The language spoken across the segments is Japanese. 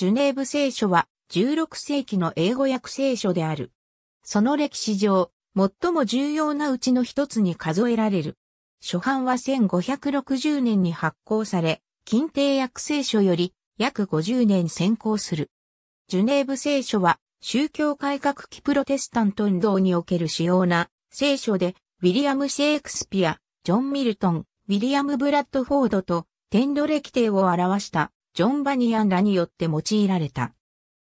ジュネーブ聖書は16世紀の英語訳聖書である。その歴史上、最も重要なうちの一つに数えられる。初版は1560年に発行され、近帝訳聖書より約50年先行する。ジュネーブ聖書は宗教改革期プロテスタント運動における主要な聖書で、ウィリアム・シェイクスピア、ジョン・ミルトン、ウィリアム・ブラッドフォードと、天路歴帝を表したジョン・バニアンらによって用いられた。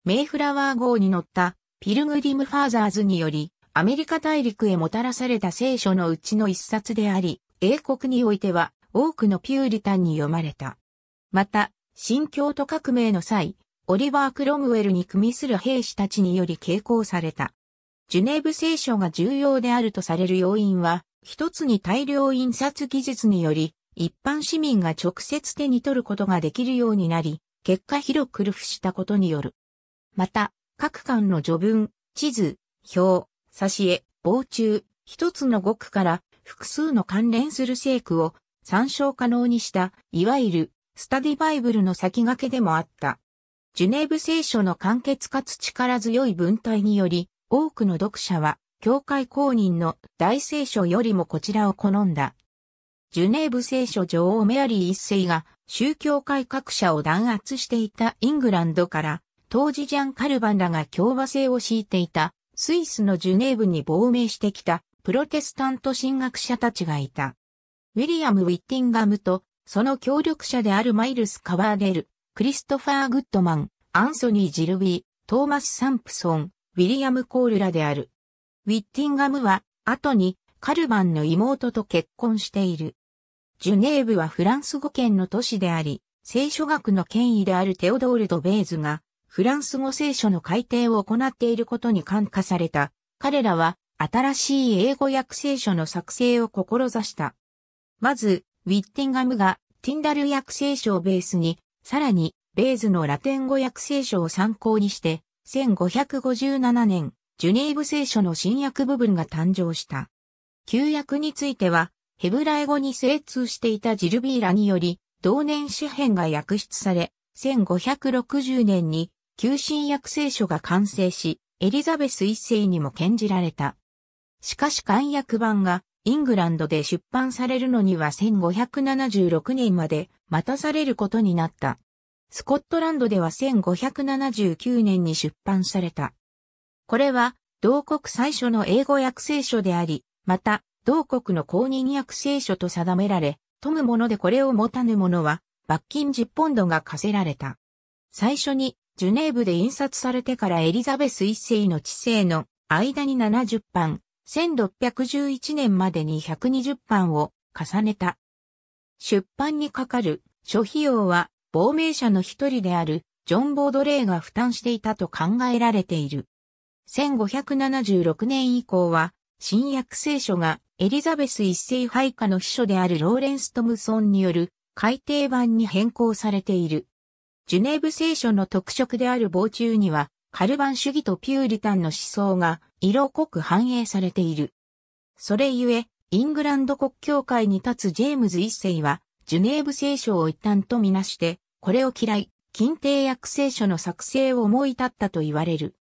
メイフラワー号に乗ったピルグリム・ファーザーズにより、アメリカ大陸へもたらされた聖書のうちの一冊であり、英国においては多くのピューリタンに読まれた。また、新教徒革命の際、オリバー・クロムウェルに組みする兵士たちにより傾向された。ジュネーブ聖書が重要であるとされる要因は、一つに大量印刷技術により、一般市民が直接手に取ることができるようになり、結果広く流布したことによる。また、各館の序文、地図、表、挿絵、防虫、一つの語句から複数の関連する聖句を参照可能にした、いわゆるスタディバイブルの先駆けでもあった。ジュネーブ聖書の簡潔かつ力強い文体により、多くの読者は、教会公認の大聖書よりもこちらを好んだ。ジュネーブ聖書女王メアリー一世が宗教改革者を弾圧していたイングランドから、当時ジャン・カルバンらが共和制を敷いていたスイスのジュネーブに亡命してきたプロテスタント神学者たちがいた。ウィリアム・ウィッティンガムとその協力者であるマイルス・カワーデル、クリストファー・グッドマン、アンソニー・ジルビー、トーマス・サンプソン、ウィリアム・コールらである。ウィッティンガムは後にカルマンの妹と結婚している。ジュネーブはフランス語圏の都市であり、聖書学の権威であるテオドール・ド・ベーズが、フランス語聖書の改訂を行っていることに感化された。彼らは、新しい英語訳聖書の作成を志した。まず、ウィッティンガムが、ティンダル訳聖書をベースに、さらに、ベーズのラテン語訳聖書を参考にして、1557年、ジュネーブ聖書の新訳部分が誕生した。旧約については、ヘブライ語に精通していたジルビーラにより、同年詩編が訳出され、1560年に旧新約聖書が完成し、エリザベス一世にも献じられた。しかし漢訳版がイングランドで出版されるのには1576年まで待たされることになった。スコットランドでは1579年に出版された。これは同国最初の英語訳聖書であり、また、同国の公認約聖書と定められ、富む者でこれを持たぬ者は、罰金10ポンドが課せられた。最初に、ジュネーブで印刷されてからエリザベス一世の治世の間に70版、1611年までに120版を重ねた。出版にかかる諸費用は亡命者の一人であるジョン・ボードレイが負担していたと考えられている。1576年以降は新約聖書がエリザベス一世配下の秘書であるローレンス・トムソンによる改訂版に変更されている。ジュネーブ聖書の特色である傍中には、カルバン主義とピューリタンの思想が色濃く反映されている。それゆえ、イングランド国教会に立つジェームズ一世は、ジュネーブ聖書を一端とみなして、これを嫌い、禁帝約聖書の作成を思い立ったと言われる。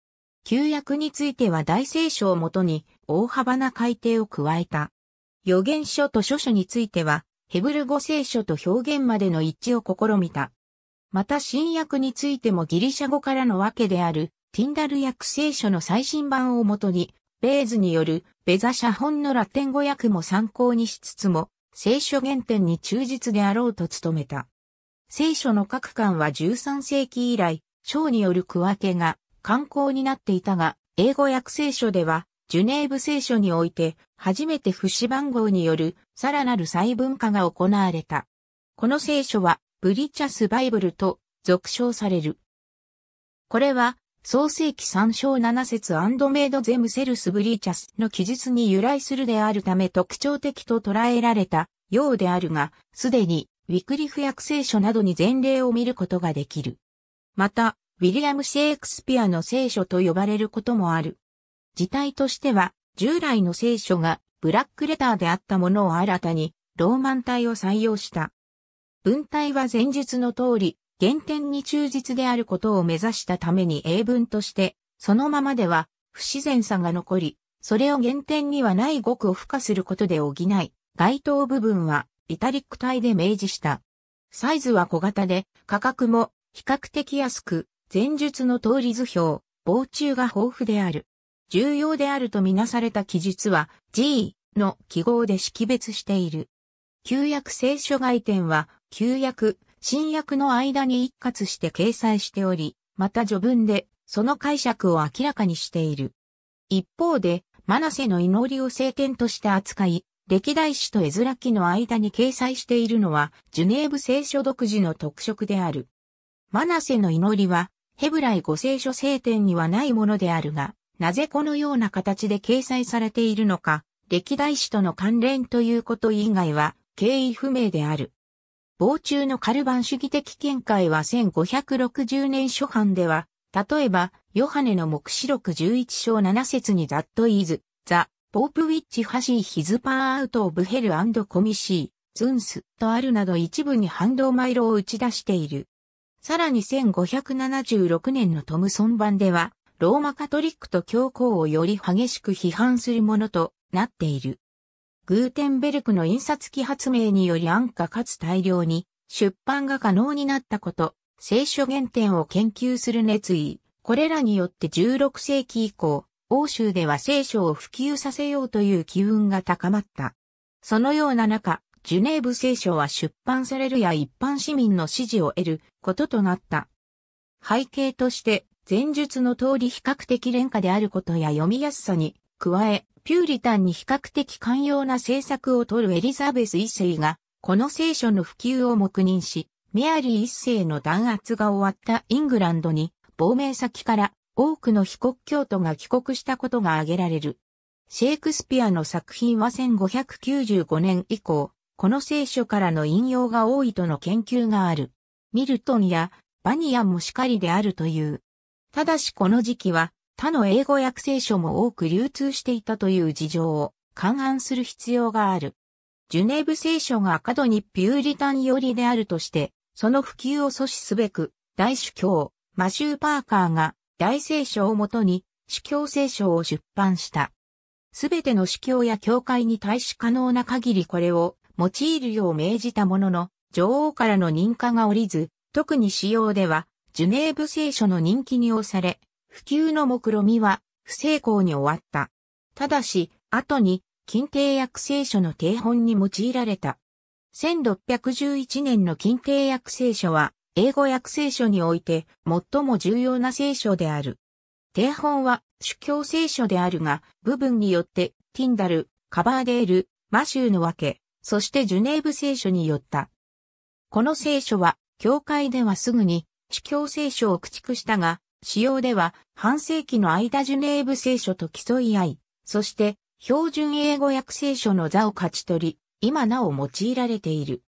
旧約については大聖書をもとに、大幅な改定を加えた。予言書と書書については、ヘブル語聖書と表現までの一致を試みた。また新訳についてもギリシャ語からのわけである、ティンダル訳聖書の最新版をもとに、ベーズによるベザ写本のラテン語訳も参考にしつつも、聖書原点に忠実であろうと努めた。聖書の各巻は13世紀以来、章による区分けが慣行になっていたが、英語訳聖書ではジュネーブ聖書において初めて不死番号によるさらなる細分化が行われた。この聖書はブリチャスバイブルと俗称される。これは創世紀三章7節アンドメイドゼムセルスブリーチャスの記述に由来するであるため特徴的と捉えられたようであるが、すでにウィクリフ役聖書などに前例を見ることができる。また、ウィリアム・シェイクスピアの聖書と呼ばれることもある。事態としては、従来の聖書がブラックレターであったものを新たに、ローマン体を採用した。文体は前述の通り、原点に忠実であることを目指したために英文として、そのままでは不自然さが残り、それを原点にはない語句を付加することで補い、該当部分はイタリック体で明示した。サイズは小型で、価格も比較的安く、前述の通り図表、防虫が豊富である。重要であるとみなされた記述は G の記号で識別している。旧約聖書外典は旧約、新約の間に一括して掲載しており、また序文でその解釈を明らかにしている。一方で、マナセの祈りを聖典として扱い、歴代史と絵面記の間に掲載しているのは、ジュネーブ聖書独自の特色である。マナセの祈りは、ヘブライ語聖書聖典にはないものであるが、なぜこのような形で掲載されているのか、歴代史との関連ということ以外は経緯不明である。傍中のカルバン主義的見解は1560年初版では、例えば、ヨハネの目視録11章7節にザットイーズ、ザ、ポープウィッチ h i c h has アウトオブヘルコミシー、ズンス、とあるなど一部に反動マイロを打ち出している。さらに1576年のトムソン版では、ローマカトリックと教皇をより激しく批判するものとなっている。グーテンベルクの印刷機発明により安価かつ大量に出版が可能になったこと、聖書原点を研究する熱意、これらによって16世紀以降、欧州では聖書を普及させようという機運が高まった。そのような中、ジュネーブ聖書は出版されるや一般市民の支持を得ることとなった。背景として、前述の通り比較的廉価であることや読みやすさに、加え、ピューリタンに比較的寛容な政策を取るエリザベス一世が、この聖書の普及を黙認し、メアリー一世の弾圧が終わったイングランドに、亡命先から多くの被告教徒が帰国したことが挙げられる。シェイクスピアの作品は1595年以降、この聖書からの引用が多いとの研究がある。ミルトンやバニアンもしかりであるという。ただしこの時期は他の英語訳聖書も多く流通していたという事情を勘案する必要がある。ジュネーブ聖書が過度にピューリタン寄りであるとして、その普及を阻止すべく、大主教、マシュー・パーカーが大聖書をもとに主教聖書を出版した。すべての主教や教会に対し可能な限りこれを用いるよう命じたものの、女王からの認可がおりず、特に使用ではジュネーブ聖書の人気に押され、普及の目論みは不成功に終わった。ただし、後に、近帝約聖書の定本に用いられた。1611年の近帝約聖書は、英語約聖書において最も重要な聖書である。定本は主教聖書であるが、部分によってティンダル、カバーデール、マシューの分け、そしてジュネーブ聖書によった。この聖書は、教会ではすぐに地教聖書を駆逐したが、使用では半世紀の間ジュネーブ聖書と競い合い、そして標準英語訳聖書の座を勝ち取り、今なお用いられている。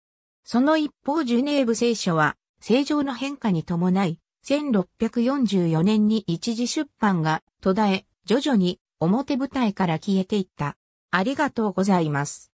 その一方ジュネーブ聖書は、正常の変化に伴い、1644年に一時出版が途絶え、徐々に表舞台から消えていった。ありがとうございます。